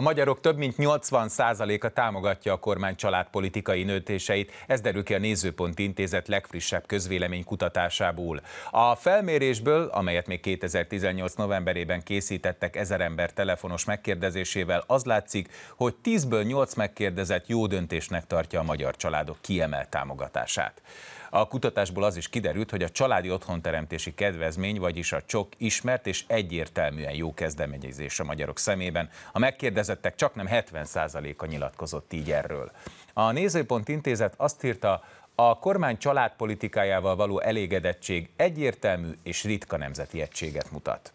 A magyarok több mint 80%-a támogatja a kormány családpolitikai nőtéseit, ez derül ki a Nézőpont Intézet legfrissebb közvélemény kutatásából. A felmérésből, amelyet még 2018 novemberében készítettek ezer ember telefonos megkérdezésével, az látszik, hogy 10-ből 8 megkérdezett jó döntésnek tartja a magyar családok kiemelt támogatását. A kutatásból az is kiderült, hogy a családi otthonteremtési kedvezmény, vagyis a csok ismert és egyértelműen jó kezdeményezés a magyarok szemében. A megkérdezettek csak nem 70%-a nyilatkozott így erről. A Nézőpont Intézet azt írta, a kormány családpolitikájával való elégedettség egyértelmű és ritka nemzeti egységet mutat.